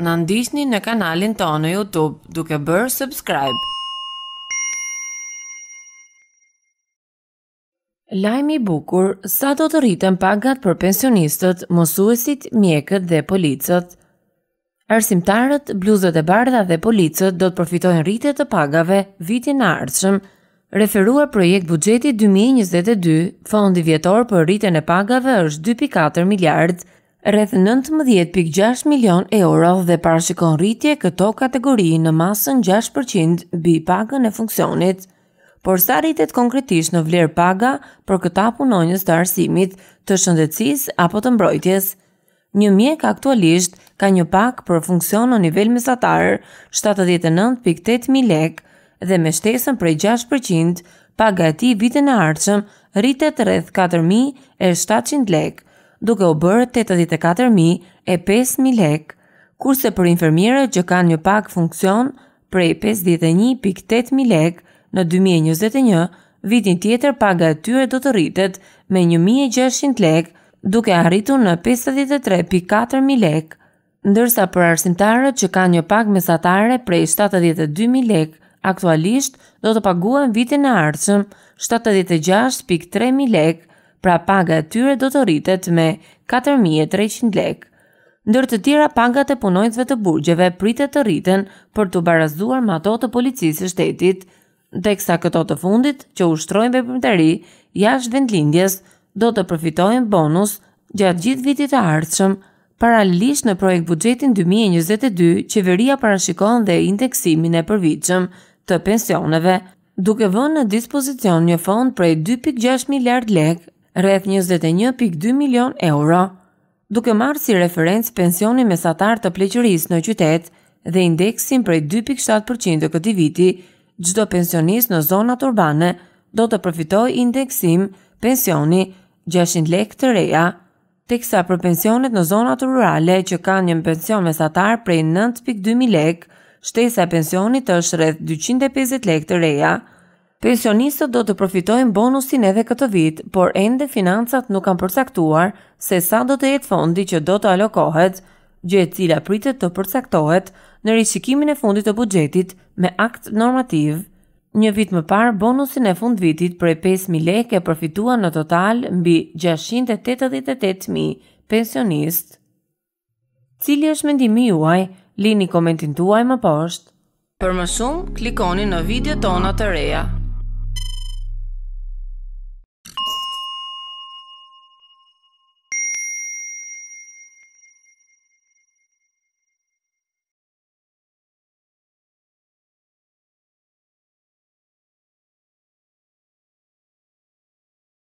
në ndishtni në kanalin të në Youtube duke bërë subscribe. Lajmi bukur sa do të rritën pagat për pensionistët, mosuesit, mjekët dhe policët. Arsimtarët, bluzët e bardha dhe policët do të përfitojnë rritët të pagave vitin në ardshëm, referuar projekt bugjeti 2022, fondi vjetor për rritën e pagave është 2.4 miliardë, rreth 19.6 milion euro dhe parashikon rritje këto kategori në masën 6% bi pagën e funksionit. Por sa rritet konkretisht në vlerë paga për këta punonjës të arsimit, të shëndecis apo të mbrojtjes? Një mjek aktualisht ka një pak për funksion në nivel mesatar 79.8 lek dhe me shtesën prej 6% paga e ti vitin e arqëm rritet rreth 4.700 lekë duke u bërë 84.500 lek, kurse për infermire që kanë një pak funksion prej 51.800 lek në 2021, vitin tjetër paga e tyre do të rritet me 1.600 lek duke arritur në 53.400 lek, ndërsa për arsimtarët që kanë një pak mesatare prej 72.000 lek, aktualisht do të paguhen vitin e ardhshëm 76.3000 lekë pra paga e tyre do të rritet me 4300 lekë. Ndër të tjera pagat e punojësve të burgjeve pritet të rriten për të barazuar me ato të policisë së shtetit, ndërsa këto të fundit që ushtrojnë veprimtari jashtë vendlindjes do të përfitojnë bonus gjatë gjithë vitit të ardhshëm. Paralelisht në projekt buxhetin 2022, qeveria parashikon dhe indeksimin e përvitshëm të pensioneve, duke vënë në dispozicion një fond prej 2.6 miliard lekë rreth 21.2 milion euro, duke marrë si referenc pensioni mesatar të pleqërisë në qytet dhe indeksin prej 2.7% të këti viti, gjdo pensionist në zonat urbane do të përfitoj indeksim pensioni 600 lek të reja, teksa për pensionet në zonat rurale që ka një pension mesatar prej 9.2 lek, shtesa pensionit është rreth 250 lek të reja, Pensionistët do të përfitojnë bonusin edhe këtë vit, por ende financat nuk kanë përcaktuar se sa do të jetë fondi që do të alokohet, gjë e cila pritet të përcaktohet në rishikimin e fundit të buxhetit me akt normativ. Një vit më parë bonusin e fund vitit për 5000 lekë e përfituan në total mbi 688000 pensionist. Cili është mendimi juaj? Lini komentin tuaj më poshtë. Për më shumë, klikoni në video tona të reja.